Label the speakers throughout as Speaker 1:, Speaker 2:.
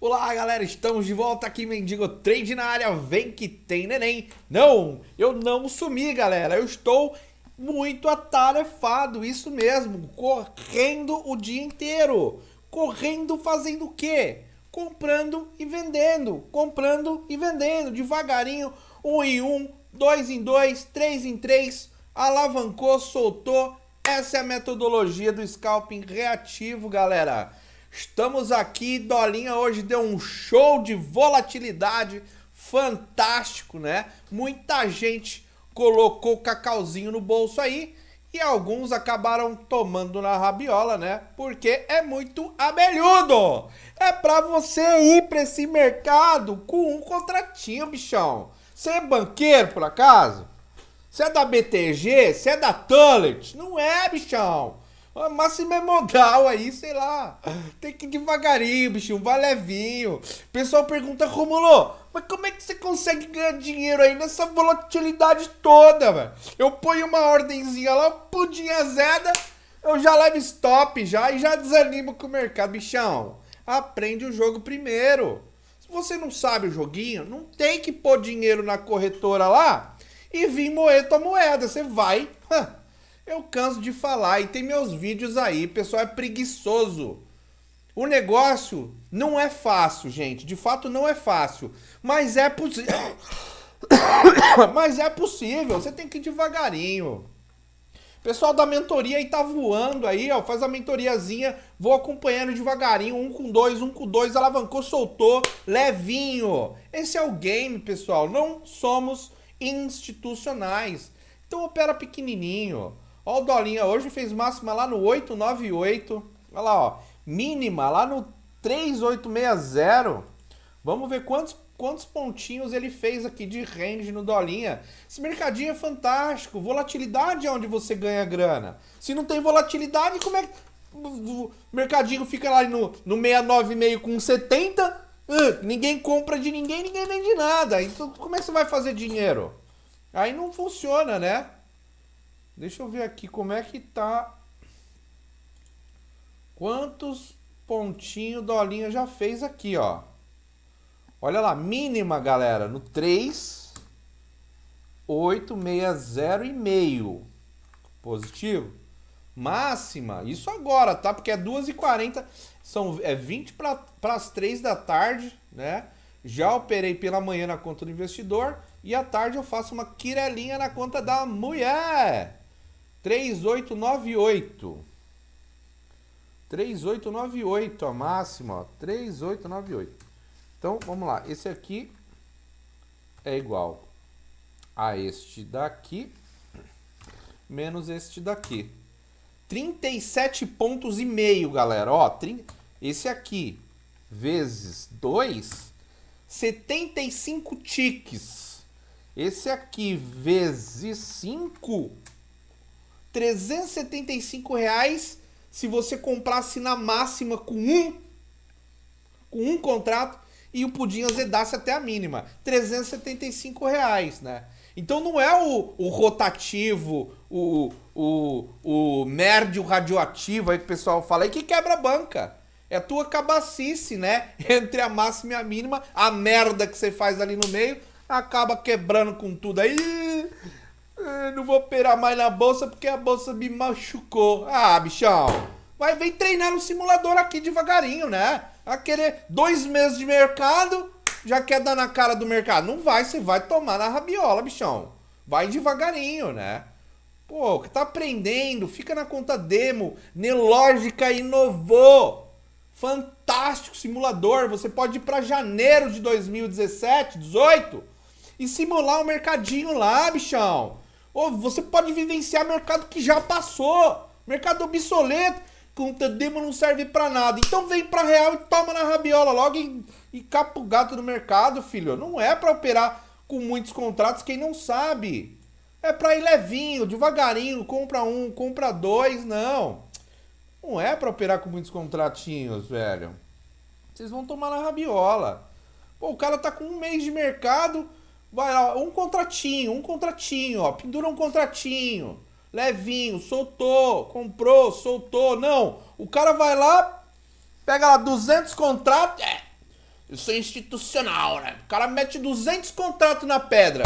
Speaker 1: Olá, galera, estamos de volta aqui, Mendigo Trade na área. Vem que tem neném. Não, eu não sumi, galera. Eu estou muito atarefado, isso mesmo, correndo o dia inteiro. Correndo fazendo o quê? Comprando e vendendo, comprando e vendendo, devagarinho, um em um, dois em dois, três em três, alavancou, soltou. Essa é a metodologia do scalping reativo, galera. Estamos aqui, Dolinha hoje deu um show de volatilidade fantástico, né? Muita gente colocou cacauzinho no bolso aí e alguns acabaram tomando na rabiola, né? Porque é muito abelhudo. É para você ir para esse mercado com um contratinho, bichão. Você é banqueiro por acaso? Você é da BTG? Você é da Tullet? Não é, bichão. A máxima é modal aí, sei lá. Tem que ir devagarinho, bichinho. Vai levinho. O pessoal pergunta, Romulo, mas como é que você consegue ganhar dinheiro aí nessa volatilidade toda, velho? Eu ponho uma ordenzinha lá, pudim azeda, eu já levo stop já e já desanimo com o mercado. Bichão, aprende o jogo primeiro. Se você não sabe o joguinho, não tem que pôr dinheiro na corretora lá e vir moer tua moeda. Você vai... Huh, eu canso de falar e tem meus vídeos aí, pessoal é preguiçoso. O negócio não é fácil, gente. De fato não é fácil, mas é possível. mas é possível. Você tem que ir devagarinho. Pessoal da mentoria aí tá voando aí, ó. Faz a mentoriazinha, vou acompanhando devagarinho, um com dois, um com dois, alavancou, soltou, levinho. Esse é o game, pessoal. Não somos institucionais. Então opera pequenininho. Ó, o Dolinha hoje fez máxima lá no 898. Olha lá, ó. Mínima lá no 3860. Vamos ver quantos, quantos pontinhos ele fez aqui de range no Dolinha. Esse mercadinho é fantástico. Volatilidade é onde você ganha grana. Se não tem volatilidade, como é que. O mercadinho fica lá no, no 696 com 70. Uh, ninguém compra de ninguém, ninguém vende nada. Então, como é que você vai fazer dinheiro? Aí não funciona, né? Deixa eu ver aqui como é que tá. Quantos pontinhos Dolinha já fez aqui, ó. Olha lá, mínima, galera, no 3, 8, 6, 0 e meio. Positivo. Máxima, isso agora, tá? Porque é 2h40, são, é 20 para as 3 da tarde, né? Já operei pela manhã na conta do investidor e à tarde eu faço uma quirelinha na conta da mulher. 3898. 3898, a máxima, ó, 3898. Então, vamos lá. Esse aqui é igual a este daqui menos este daqui. 37 pontos e meio, galera. Ó, 30, esse aqui vezes 2, 75 tiques. Esse aqui vezes 5, 375 reais se você comprasse na máxima com um, com um contrato e o pudim azedasse até a mínima. 375 reais, né? Então não é o, o rotativo, o, o, o merdio radioativo aí que o pessoal fala aí que quebra a banca. É a tua cabacice, né? Entre a máxima e a mínima, a merda que você faz ali no meio acaba quebrando com tudo aí eu não vou operar mais na bolsa porque a bolsa me machucou. Ah, bichão, vai, vem treinar no simulador aqui devagarinho, né? A querer dois meses de mercado, já quer dar na cara do mercado. Não vai, você vai tomar na rabiola, bichão. Vai devagarinho, né? Pô, que tá aprendendo, fica na conta demo. Nelógica inovou. Fantástico simulador. Você pode ir para janeiro de 2017, 18 e simular o um mercadinho lá, bichão. Ou você pode vivenciar mercado que já passou, mercado obsoleto, conta demo não serve para nada. Então vem para real e toma na rabiola logo e, e capa o gato do mercado, filho. Não é para operar com muitos contratos quem não sabe. É para ir levinho, devagarinho, compra um, compra dois, não. Não é para operar com muitos contratinhos, velho. Vocês vão tomar na rabiola. Pô, o cara tá com um mês de mercado, Vai lá, um contratinho, um contratinho, ó. Pendura um contratinho. Levinho, soltou, comprou, soltou. Não, o cara vai lá, pega lá 200 contratos. É, isso é institucional, né? O cara mete 200 contratos na pedra.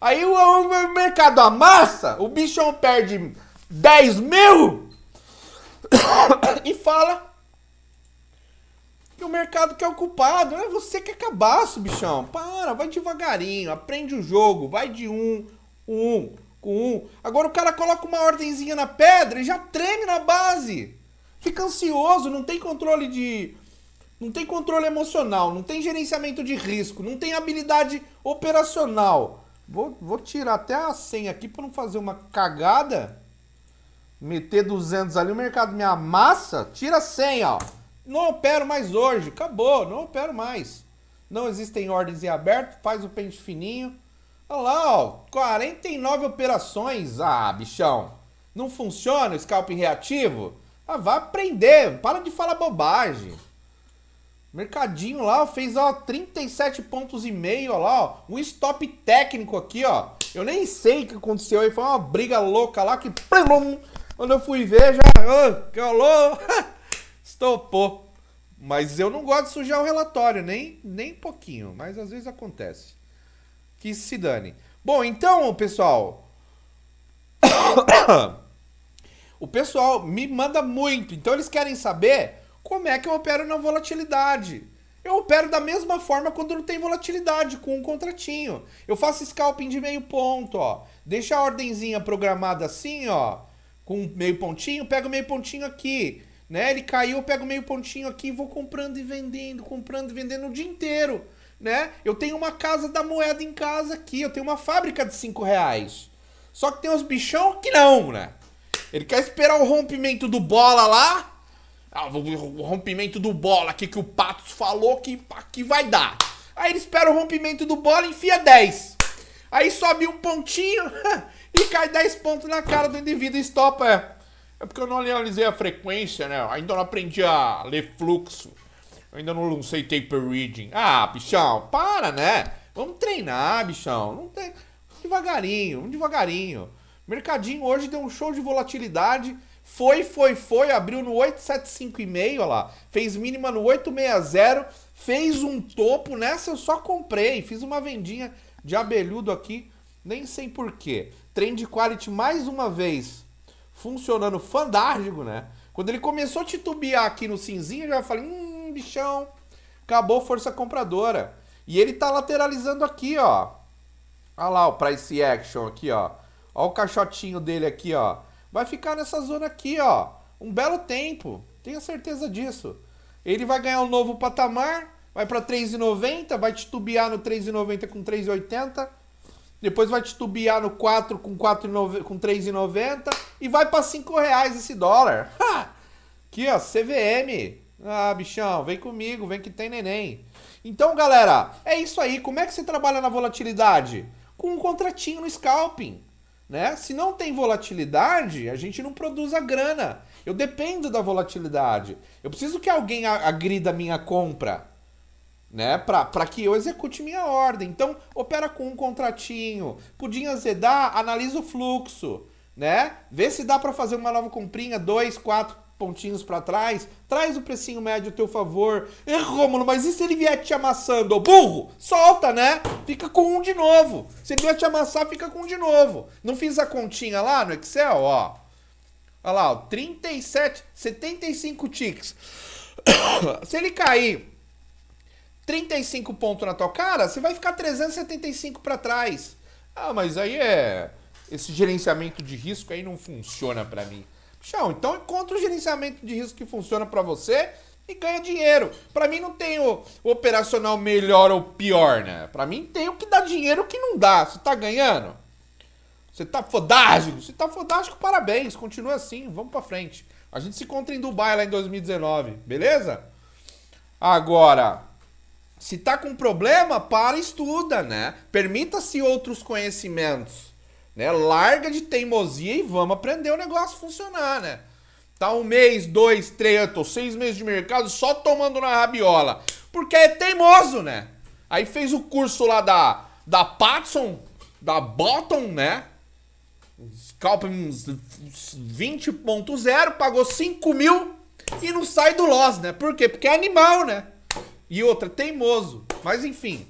Speaker 1: Aí o, o mercado amassa, o bichão perde 10 mil e fala mercado que é o culpado. Não é você que é cabaço, bichão. Para, vai devagarinho, aprende o jogo, vai de um, um, com um. Agora o cara coloca uma ordenzinha na pedra e já treme na base. Fica ansioso, não tem controle de. Não tem controle emocional, não tem gerenciamento de risco, não tem habilidade operacional. Vou, vou tirar até a senha aqui para não fazer uma cagada. Meter 200 ali, o mercado me amassa. Tira a senha, ó. Não opero mais hoje, acabou, não opero mais. Não existem ordens em aberto, faz o pente fininho. Olha lá, ó, 49 operações. Ah, bichão, não funciona o scalp reativo? Ah, vai aprender, para de falar bobagem. Mercadinho lá, fez ó, 37 pontos e meio, lá, ó, um stop técnico aqui, ó. Eu nem sei o que aconteceu aí, foi uma briga louca lá que... Quando eu fui ver, já... Oh, que rolou... estopou Mas eu não gosto de sujar o relatório, nem, nem pouquinho, mas às vezes acontece. Que se dane. Bom, então, pessoal. o pessoal me manda muito, então eles querem saber como é que eu opero na volatilidade. Eu opero da mesma forma quando não tem volatilidade, com um contratinho. Eu faço scalping de meio ponto, ó. Deixa a ordenzinha programada assim, ó. Com meio pontinho, pega o meio pontinho aqui né? Ele caiu, eu pego meio pontinho aqui e vou comprando e vendendo, comprando e vendendo o dia inteiro. Né? Eu tenho uma casa da moeda em casa aqui, eu tenho uma fábrica de 5 reais. Só que tem uns bichão que não, né? Ele quer esperar o rompimento do bola lá. Ah, o rompimento do bola aqui que o Patos falou que, que vai dar. Aí ele espera o rompimento do bola e enfia 10. Aí sobe um pontinho e cai 10 pontos na cara do indivíduo e estopa. É porque eu não analisei a frequência, né? Ainda não aprendi a ler fluxo. Eu ainda não sei taper reading. Ah, bichão, para, né? Vamos treinar, bichão. Não tem... Devagarinho, vamos devagarinho. mercadinho hoje deu um show de volatilidade. Foi, foi, foi, abriu no 875,5, olha lá. Fez mínima no 860, fez um topo. Nessa eu só comprei, fiz uma vendinha de abelhudo aqui, nem sei porquê. Trend quality mais uma vez funcionando fandárgico, né? Quando ele começou a titubear aqui no cinzinho, eu já falei, hum, bichão, acabou força compradora. E ele tá lateralizando aqui, ó. Olha lá o price action aqui, ó. Olha o caixotinho dele aqui, ó. Vai ficar nessa zona aqui, ó. Um belo tempo. Tenha certeza disso. Ele vai ganhar um novo patamar. Vai para 3,90. Vai titubear no 3,90 com 3,80. Depois vai titubear no 4 com, com 3,90 e vai para 5 reais esse dólar. Ha! Aqui, ó, CVM. Ah, bichão, vem comigo, vem que tem neném. Então, galera, é isso aí. Como é que você trabalha na volatilidade? Com um contratinho no scalping. Né? Se não tem volatilidade, a gente não produz a grana. Eu dependo da volatilidade. Eu preciso que alguém agrida a minha compra né? Para que eu execute minha ordem. Então, opera com um contratinho. Pudim azedar, analisa o fluxo, né? Vê se dá para fazer uma nova comprinha, dois, quatro pontinhos para trás. Traz o precinho médio a teu favor. E, Rômulo, mas e se ele vier te amassando? Ô, burro, solta, né? Fica com um de novo. Se ele vier te amassar, fica com um de novo. Não fiz a continha lá no Excel, ó. Olha lá, ó, 37, 75 ticks. se ele cair 35 pontos na tua cara, você vai ficar 375 para trás. Ah, mas aí é. Esse gerenciamento de risco aí não funciona para mim. Pichão! então encontra o gerenciamento de risco que funciona para você e ganha dinheiro. Para mim não tem o, o, operacional melhor ou pior, né? Para mim tem o que dá dinheiro e o que não dá. Você tá ganhando? Você tá fodástico? Você tá fodástico, parabéns. Continua assim, vamos para frente. A gente se encontra em Dubai lá em 2019, beleza? Agora, se tá com problema, para e estuda, né? Permita-se outros conhecimentos, né? Larga de teimosia e vamos aprender o negócio a funcionar, né? Tá um mês, dois, três, eu tô seis meses de mercado só tomando na rabiola. Porque é teimoso, né? Aí fez o curso lá da, da Patson, da Bottom, né? Scalping 20.0, pagou 5 mil e não sai do loss, né? Por quê? Porque é animal, né? E outra, teimoso. Mas enfim.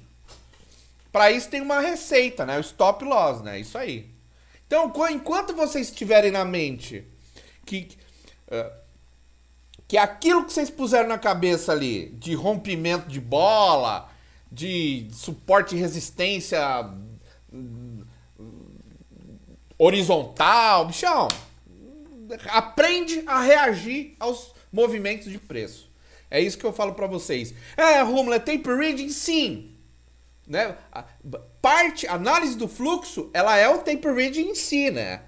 Speaker 1: Para isso tem uma receita, né? O stop loss, né? Isso aí. Então, enquanto vocês tiverem na mente que. Uh, que aquilo que vocês puseram na cabeça ali, de rompimento de bola, de suporte e resistência hum, horizontal, bichão, aprende a reagir aos movimentos de preço. É isso que eu falo para vocês. É, Romulo, é tape reading? Sim. Né? A parte, a análise do fluxo, ela é o tape reading em si, né?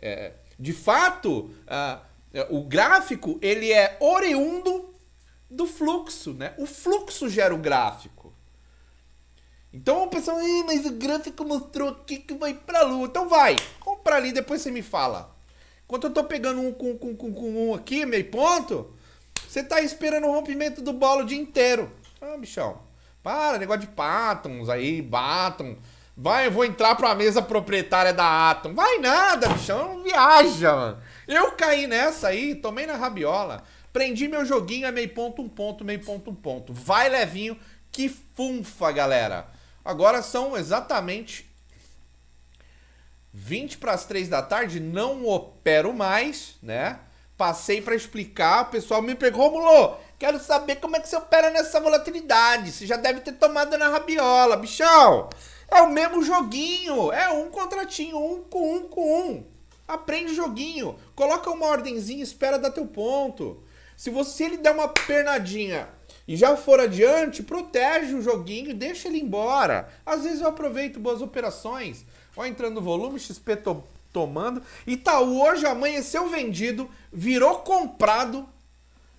Speaker 1: É, de fato, a, é, o gráfico, ele é oriundo do fluxo, né? O fluxo gera o gráfico. Então o pessoal, mas o gráfico mostrou aqui que vai pra lua. Então vai, compra ali, depois você me fala. Enquanto eu tô pegando um com, com um aqui, meio ponto, você tá esperando o rompimento do bolo o dia inteiro. Ah, bichão. Para, negócio de Patons aí, Baton. Vai, eu vou entrar pra mesa proprietária da Atom. Vai nada, bichão. Viaja, mano. Eu caí nessa aí, tomei na rabiola. Prendi meu joguinho, é meio ponto, um ponto, meio ponto, um ponto. Vai levinho, que funfa, galera. Agora são exatamente 20 para as 3 da tarde, não opero mais, né? passei para explicar, o pessoal me pegou, Romulo, quero saber como é que você opera nessa volatilidade. Você já deve ter tomado na rabiola, bichão. É o mesmo joguinho, é um contratinho, um com um com um. Aprende o joguinho, coloca uma ordenzinha, espera dar teu ponto. Se você ele der uma pernadinha e já for adiante, protege o joguinho, deixa ele embora. Às vezes eu aproveito boas operações. Ó, entrando no volume, XP tomando. Itaú tá, hoje amanheceu vendido, virou comprado,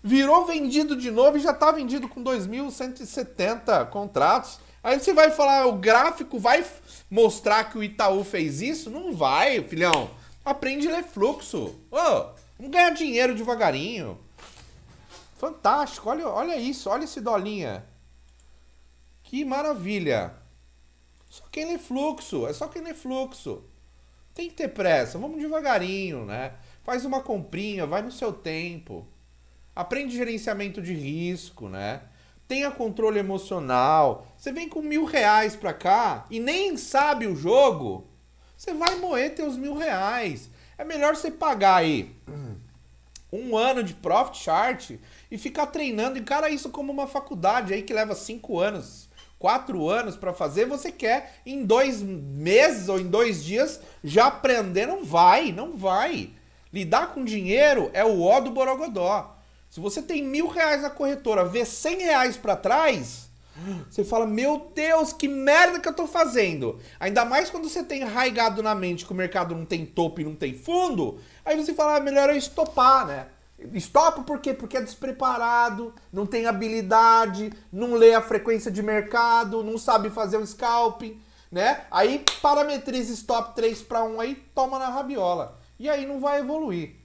Speaker 1: virou vendido de novo e já está vendido com 2.170 contratos. Aí você vai falar, o gráfico vai mostrar que o Itaú fez isso? Não vai, filhão. Aprende a ler fluxo. Oh, vamos ganhar dinheiro devagarinho. Fantástico, olha, olha isso, olha esse dolinha. Que maravilha. Só quem lê fluxo, é só quem lê fluxo tem que ter pressa, vamos devagarinho, né? Faz uma comprinha, vai no seu tempo. Aprende gerenciamento de risco, né? Tenha controle emocional. Você vem com mil reais pra cá e nem sabe o jogo, você vai moer teus mil reais. É melhor você pagar aí um ano de profit chart e ficar treinando. Encara isso como uma faculdade aí que leva cinco anos quatro anos para fazer, você quer em dois meses ou em dois dias já aprender? Não vai, não vai. Lidar com dinheiro é o ó do borogodó. Se você tem mil reais na corretora, vê cem reais para trás, você fala, meu Deus, que merda que eu tô fazendo. Ainda mais quando você tem arraigado na mente que o mercado não tem topo e não tem fundo, aí você fala, ah, melhor eu estopar, né? Estopa por quê? Porque é despreparado, não tem habilidade, não lê a frequência de mercado, não sabe fazer o scalping, né? Aí parametriza stop 3 para 1 aí, toma na rabiola. E aí não vai evoluir.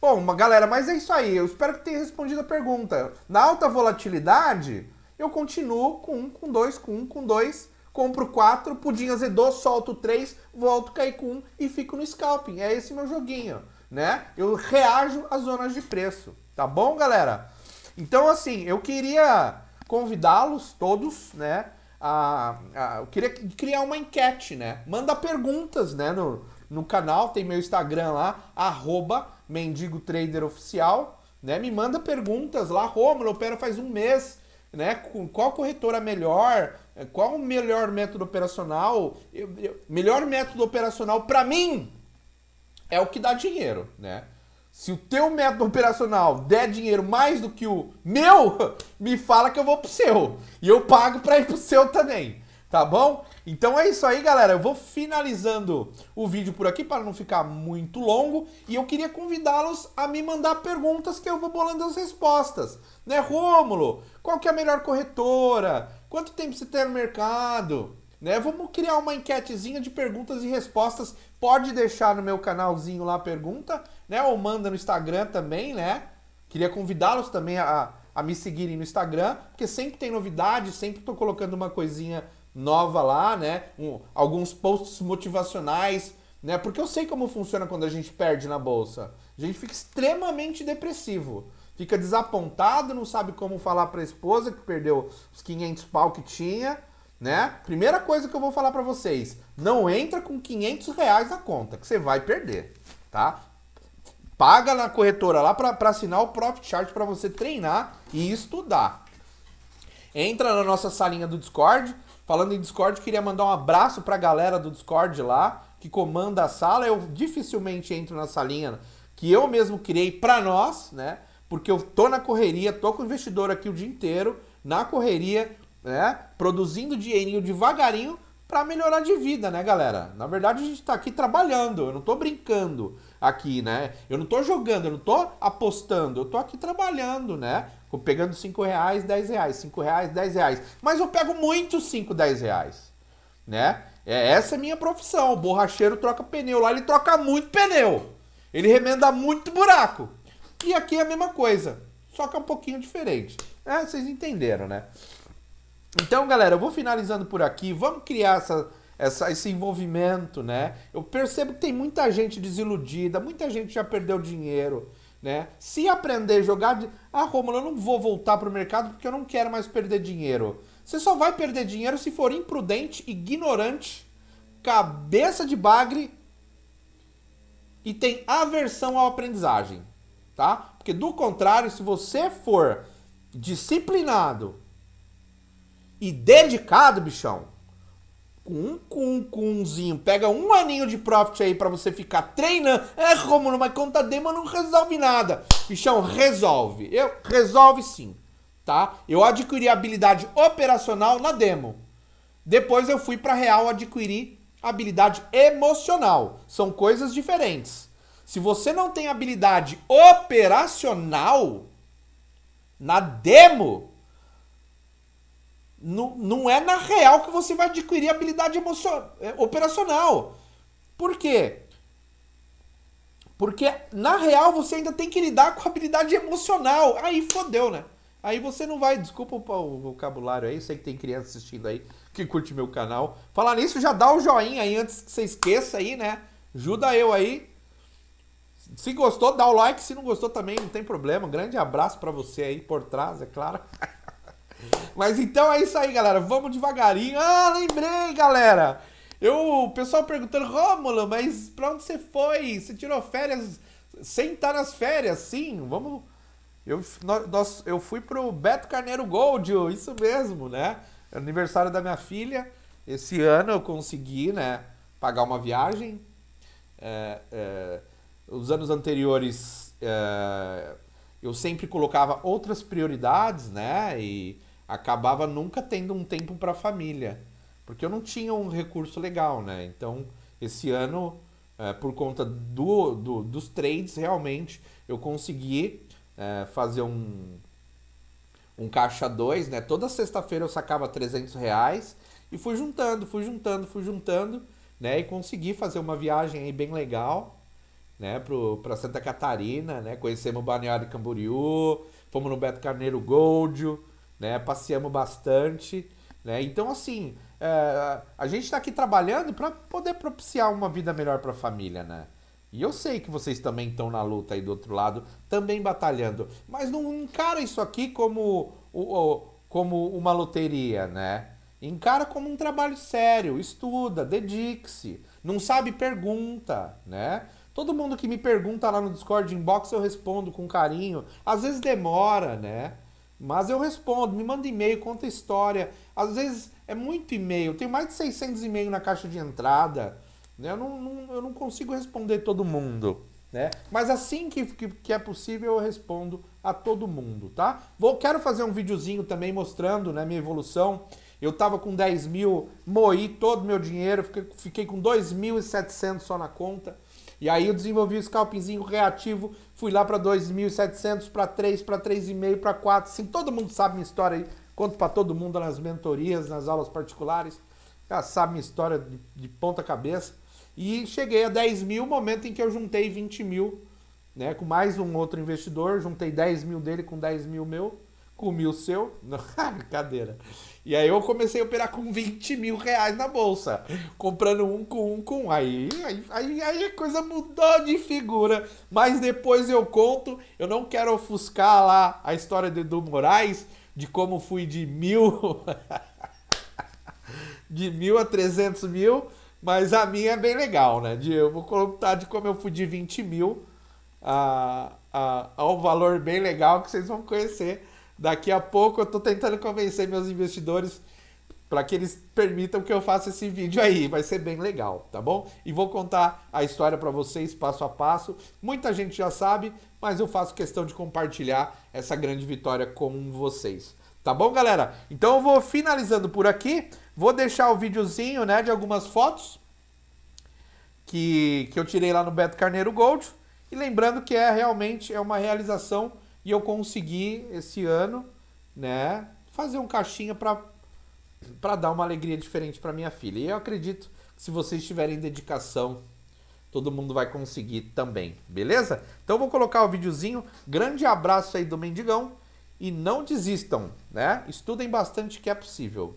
Speaker 1: Bom, galera, mas é isso aí. Eu espero que tenha respondido a pergunta. Na alta volatilidade, eu continuo com 1, com 2, com 1, com 2, compro 4, pudim azedou, solto 3, volto, cair com 1 e fico no scalping. É esse meu joguinho né? Eu reajo às zonas de preço, tá bom, galera? Então, assim, eu queria convidá-los todos, né? A, a, eu queria criar uma enquete, né? Manda perguntas, né? No, no canal, tem meu Instagram lá, arroba mendigotraderoficial, né? Me manda perguntas lá, Romulo, opera faz um mês, né? Com qual corretora melhor? Qual o melhor método operacional? Eu, eu, melhor método operacional para mim, é o que dá dinheiro, né? Se o teu método operacional der dinheiro mais do que o meu, me fala que eu vou pro seu. E eu pago para ir pro seu também. Tá bom? Então é isso aí, galera. Eu vou finalizando o vídeo por aqui para não ficar muito longo. E eu queria convidá-los a me mandar perguntas que eu vou bolando as respostas. Né, Rômulo? Qual que é a melhor corretora? Quanto tempo você tem no mercado? Né? Vamos criar uma enquetezinha de perguntas e respostas. Pode deixar no meu canalzinho lá a pergunta, né? Ou manda no Instagram também, né? Queria convidá-los também a, a me seguirem no Instagram, porque sempre tem novidade, sempre estou colocando uma coisinha nova lá, né? Um, alguns posts motivacionais, né? Porque eu sei como funciona quando a gente perde na bolsa. A gente fica extremamente depressivo, fica desapontado, não sabe como falar para a esposa que perdeu os 500 pau que tinha, né? Primeira coisa que eu vou falar para vocês, não entra com 500 reais na conta, que você vai perder, tá? Paga na corretora lá para assinar o Profit Chart para você treinar e estudar. Entra na nossa salinha do Discord. Falando em Discord, queria mandar um abraço para a galera do Discord lá, que comanda a sala. Eu dificilmente entro na salinha que eu mesmo criei para nós, né? Porque eu tô na correria, tô com o investidor aqui o dia inteiro, na correria, né? Produzindo dinheirinho devagarinho para melhorar de vida, né, galera? Na verdade, a gente está aqui trabalhando, eu não estou brincando aqui, né? Eu não estou jogando, eu não estou apostando, eu estou aqui trabalhando, né? Pegando 5 reais, 10 reais, 5 reais, 10 reais. Mas eu pego muito 5, 10 reais, né? É, essa é minha profissão. O borracheiro troca pneu lá, ele troca muito pneu. Ele remenda muito buraco. E aqui é a mesma coisa, só que é um pouquinho diferente. É, vocês entenderam, né? Então, galera, eu vou finalizando por aqui. Vamos criar essa, essa, esse envolvimento, né? Eu percebo que tem muita gente desiludida, muita gente já perdeu dinheiro. Né? Se aprender a jogar, ah, Romulo, eu não vou voltar para o mercado porque eu não quero mais perder dinheiro. Você só vai perder dinheiro se for imprudente, ignorante, cabeça de bagre e tem aversão à aprendizagem, tá? Porque do contrário, se você for disciplinado, e dedicado, bichão, com um com, cumzinho, pega um aninho de profit aí para você ficar treinando. É, Romulo, mas conta demo não resolve nada. Bichão, resolve. Eu resolve sim, tá? Eu adquiri habilidade operacional na demo. Depois eu fui para real adquirir habilidade emocional. São coisas diferentes. Se você não tem habilidade operacional na demo, não, não é na real que você vai adquirir habilidade emocional, é, operacional. Por quê? Porque na real você ainda tem que lidar com habilidade emocional. Aí fodeu, né? Aí você não vai, desculpa o vocabulário aí, sei que tem criança assistindo aí que curte meu canal. Falar nisso, já dá o um joinha aí antes que você esqueça aí, né? Ajuda eu aí. Se gostou, dá o like, se não gostou também, não tem problema. grande abraço para você aí por trás, é claro. Mas então é isso aí, galera. Vamos devagarinho. Ah, lembrei, galera. Eu, o pessoal perguntando, Rômulo, mas pra onde você foi? Você tirou férias sem estar nas férias? Sim, vamos. Eu, nós, eu fui pro Beto Carneiro Gold, isso mesmo, né? É aniversário da minha filha. Esse ano eu consegui, né? Pagar uma viagem. É, é, os anos anteriores é, eu sempre colocava outras prioridades, né? E acabava nunca tendo um tempo para a família, porque eu não tinha um recurso legal, né? Então, esse ano, é, por conta do, do, dos trades, realmente, eu consegui é, fazer um, um caixa 2, né? Toda sexta-feira eu sacava 300 reais e fui juntando, fui juntando, fui juntando, né? E consegui fazer uma viagem aí bem legal, né? Para Santa Catarina, né? Conhecemos o Balneário Camboriú, fomos no Beto Carneiro Goldio né? Passeamos bastante, né? Então, assim, é, a gente está aqui trabalhando para poder propiciar uma vida melhor para a família, né? E eu sei que vocês também estão na luta aí do outro lado, também batalhando. Mas não encara isso aqui como, como uma loteria, né? Encara como um trabalho sério, estuda, dedique-se. Não sabe, pergunta, né? Todo mundo que me pergunta lá no Discord inbox eu respondo com carinho. Às vezes demora, né? Mas eu respondo, me manda e-mail, conta história. Às vezes é muito e-mail, tem mais de 600 e mails na caixa de entrada. Né? Eu, não, não, eu não consigo responder todo mundo. Né? Mas assim que, que, que, é possível eu respondo a todo mundo, tá? Vou, quero fazer um videozinho também mostrando né, minha evolução. Eu tava com 10 mil, moí todo meu dinheiro, fiquei, fiquei com 2.700 só na conta. E aí eu desenvolvi o scalpingzinho reativo, fui lá para 2.700, para 3, para 3,5, para 4. Assim, todo mundo sabe minha história aí. Conto para todo mundo nas mentorias, nas aulas particulares. Já sabe minha história de, de ponta cabeça. E cheguei a 10 mil, momento em que eu juntei 20 mil, né? Com mais um outro investidor, juntei 10 mil dele com 10 mil meu comi o seu. Não, ah, brincadeira. E aí eu comecei a operar com 20 mil reais na bolsa. Comprando um com um com um. Aí, aí, aí a coisa mudou de figura. Mas depois eu conto. Eu não quero ofuscar lá a história do Edu Moraes, de como fui de mil. de mil a 300 mil. Mas a minha é bem legal, né? De, eu vou contar de como eu fui de 20 mil a, a, a um valor bem legal que vocês vão conhecer Daqui a pouco eu estou tentando convencer meus investidores para que eles permitam que eu faça esse vídeo aí, vai ser bem legal, tá bom? E vou contar a história para vocês passo a passo. Muita gente já sabe, mas eu faço questão de compartilhar essa grande vitória com vocês. Tá bom, galera? Então eu vou finalizando por aqui. Vou deixar o videozinho, né, de algumas fotos que, que eu tirei lá no Beto Carneiro Gold. E lembrando que é realmente é uma realização e eu consegui esse ano, né, fazer um caixinha para para dar uma alegria diferente para minha filha. E eu acredito que se vocês tiverem dedicação, todo mundo vai conseguir também, beleza? Então vou colocar o videozinho. Grande abraço aí do Mendigão e não desistam, né? Estudem bastante que é possível.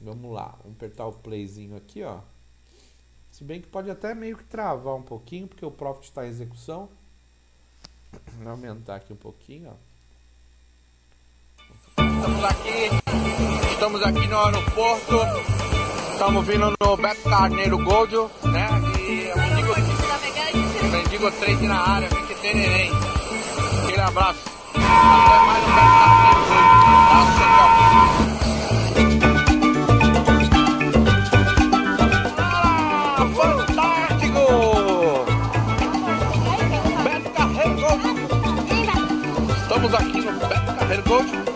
Speaker 1: Vamos lá, vamos apertar o playzinho aqui, ó. Se bem que pode até meio que travar um pouquinho, porque o Profit está em execução. Vou aumentar aqui um pouquinho, ó. Estamos aqui, estamos aqui no aeroporto, estamos vindo no Beto Carneiro Gold, né? E Mendigo, 3 na área, vem que tem neném. Aquele abraço. Até mais no Beto Carneiro Gold. Abraço, tchau. coach.